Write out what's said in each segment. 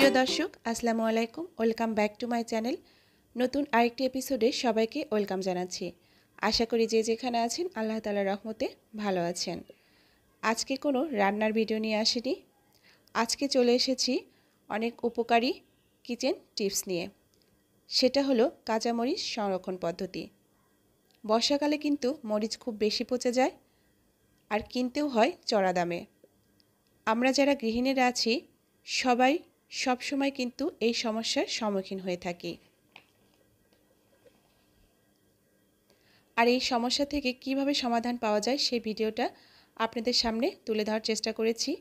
প্রিয় দর্শক আসসালামু আলাইকুম welcome back to my channel নতুন আরেকটি এপিসোডে সবাইকে ওয়েলকাম জানাচ্ছি আশা করি যে যেখানে আছেন আল্লাহ তালার রহমতে ভালো আছেন আজকে কোনো রান্নার ভিডিও নিয়ে আসেনি আজকে চলে এসেছি অনেক উপকারী কিচেন টিপস নিয়ে সেটা হলো কাঁচামরিচ সংরক্ষণ পদ্ধতি বর্ষাকালে কিন্তু মরিচ খুব বেশি পচে যায় আর কিনতেও হয় চড়া দামে আমরা যারা গৃহিণীরা আছি সবাই সবসময় কিন্তু এই সমস্যার সম্মুখীন হয়ে থাকি আর এই সমস্যা থেকে কিভাবে সমাধান পাওয়া যায় সেই ভিডিওটা আপনাদের সামনে তুলে ধরার চেষ্টা করেছি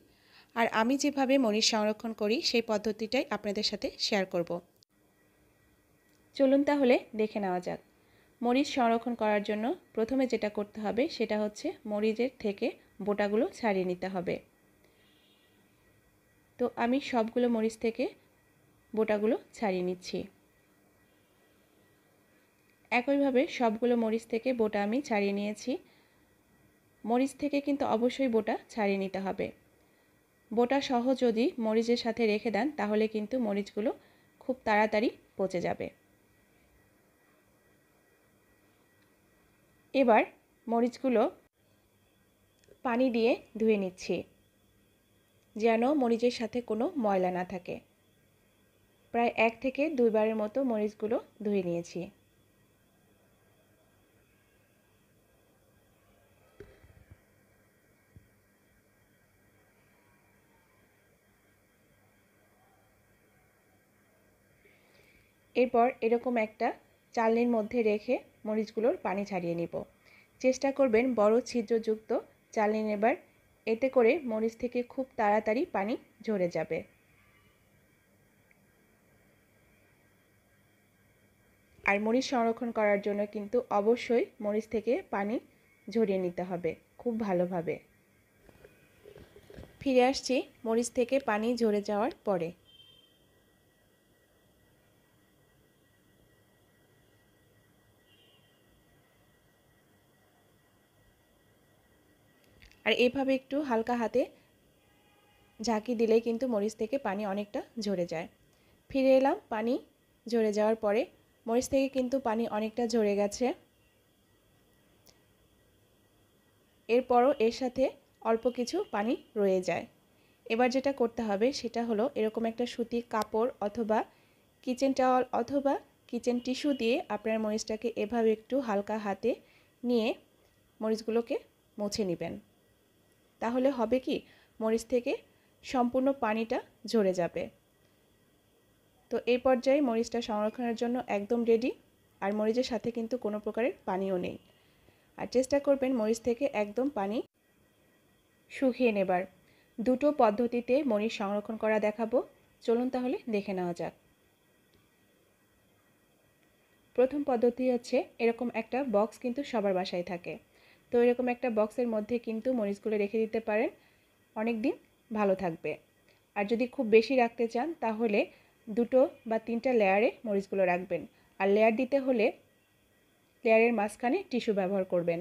আর আমি যেভাবে মনির সংরক্ষণ করি সেই পদ্ধতিটাই আপনাদের সাথে শেয়ার করব চলুন তাহলে দেখে নেওয়া যাক মরিচ সংরক্ষণ করার জন্য প্রথমে যেটা করতে হবে সেটা হচ্ছে মরিচের থেকে বোটাগুলো ছাড়িয়ে নিতে হবে তো আমি সবগুলো মরিচ থেকে বোটাগুলো ছাড়িয়ে নিচ্ছি একইভাবে সবগুলো মরিচ থেকে বোটা আমি ছাড়িয়ে নিয়েছি মরিচ থেকে কিন্তু অবশ্যই বোটা ছাড়িয়ে নিতে হবে বোটা সহ যদি মরিচের সাথে রেখে দেন তাহলে কিন্তু মরিচগুলো খুব তাড়াতাড়ি পচে যাবে এবার মরিচগুলো পানি দিয়ে ধুয়ে নিচ্ছি যেন মরিচের সাথে কোনো ময়লা না থাকে প্রায় এক থেকে দুইবারের মতো মরিচগুলো ধুয়ে নিয়েছি এরপর এরকম একটা চালনির মধ্যে রেখে মরিচগুলোর পানি ছাড়িয়ে নিব চেষ্টা করবেন বড় ছিদ্রযুক্ত চালনি নেবার এতে করে মরিচ থেকে খুব তাড়াতাড়ি পানি ঝরে যাবে আর মরিচ সংরক্ষণ করার জন্য কিন্তু অবশ্যই মরিচ থেকে পানি ঝরিয়ে নিতে হবে খুব ভালোভাবে ফিরে আসছি মরিচ থেকে পানি ঝরে যাওয়ার পরে আর এভাবে একটু হালকা হাতে ঝাঁকি দিলে কিন্তু মরিচ থেকে পানি অনেকটা ঝরে যায় ফিরে এলাম পানি ঝরে যাওয়ার পরে মরিচ থেকে কিন্তু পানি অনেকটা ঝরে গেছে এরপরও এর সাথে অল্প কিছু পানি রয়ে যায় এবার যেটা করতে হবে সেটা হলো এরকম একটা সুতি কাপড় অথবা কিচেন টাওয়াল অথবা কিচেন টিস্যু দিয়ে আপনার মরিচটাকে এভাবে একটু হালকা হাতে নিয়ে মরিচগুলোকে মুছে নেবেন তাহলে হবে কি মরিচ থেকে সম্পূর্ণ পানিটা ঝরে যাবে তো এই পর্যায়ে মরিচটা সংরক্ষণের জন্য একদম রেডি আর মরিচের সাথে কিন্তু কোনো প্রকারের পানিও নেই আর চেষ্টা করবেন মরিচ থেকে একদম পানি শুকিয়ে নেবার দুটো পদ্ধতিতে মরিচ সংরক্ষণ করা দেখাবো চলুন তাহলে দেখে নেওয়া যাক প্রথম পদ্ধতি হচ্ছে এরকম একটা বক্স কিন্তু সবার বাসায় থাকে তো এরকম একটা বক্সের মধ্যে কিন্তু মরিচগুলো রেখে দিতে পারেন অনেক দিন ভালো থাকবে আর যদি খুব বেশি রাখতে চান তাহলে দুটো বা তিনটা লেয়ারে মরিচগুলো রাখবেন আর লেয়ার দিতে হলে লেয়ারের মাঝখানে টিস্যু ব্যবহার করবেন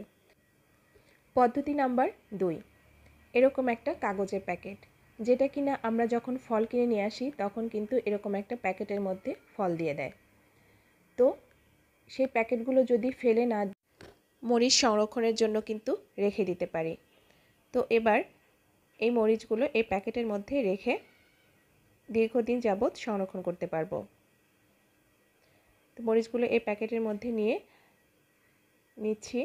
পদ্ধতি নাম্বার দুই এরকম একটা কাগজের প্যাকেট যেটা কিনা আমরা যখন ফল কিনে নিয়ে আসি তখন কিন্তু এরকম একটা প্যাকেটের মধ্যে ফল দিয়ে দেয় তো সেই প্যাকেটগুলো যদি ফেলে না মরিচ সংরক্ষণের জন্য কিন্তু রেখে দিতে পারি তো এবার এই মরিচগুলো এই প্যাকেটের মধ্যে রেখে দীর্ঘদিন যাবৎ সংরক্ষণ করতে পারবো তো মরিচগুলো এই প্যাকেটের মধ্যে নিয়ে নিচ্ছি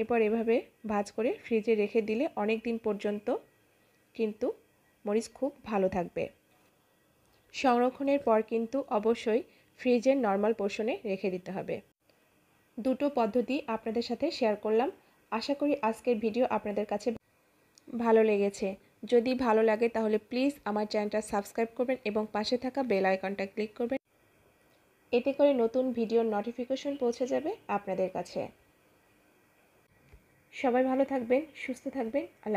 এরপর এভাবে ভাজ করে ফ্রিজে রেখে দিলে অনেক দিন পর্যন্ত কিন্তু মরিচ খুব ভালো থাকবে সংরক্ষণের পর কিন্তু অবশ্যই ফ্রিজের নর্মাল পোষণে রেখে দিতে হবে দুটো পদ্ধতি আপনাদের সাথে শেয়ার করলাম আশা করি আজকের ভিডিও আপনাদের কাছে ভালো লেগেছে যদি ভালো লাগে তাহলে প্লিজ আমার চ্যানেলটা সাবস্ক্রাইব করবেন এবং পাশে থাকা বেল আইকনটা ক্লিক করবেন এতে করে নতুন ভিডিওর নোটিফিকেশন পৌঁছে যাবে আপনাদের কাছে সবাই ভালো থাকবেন সুস্থ থাকবেন আল্লাহ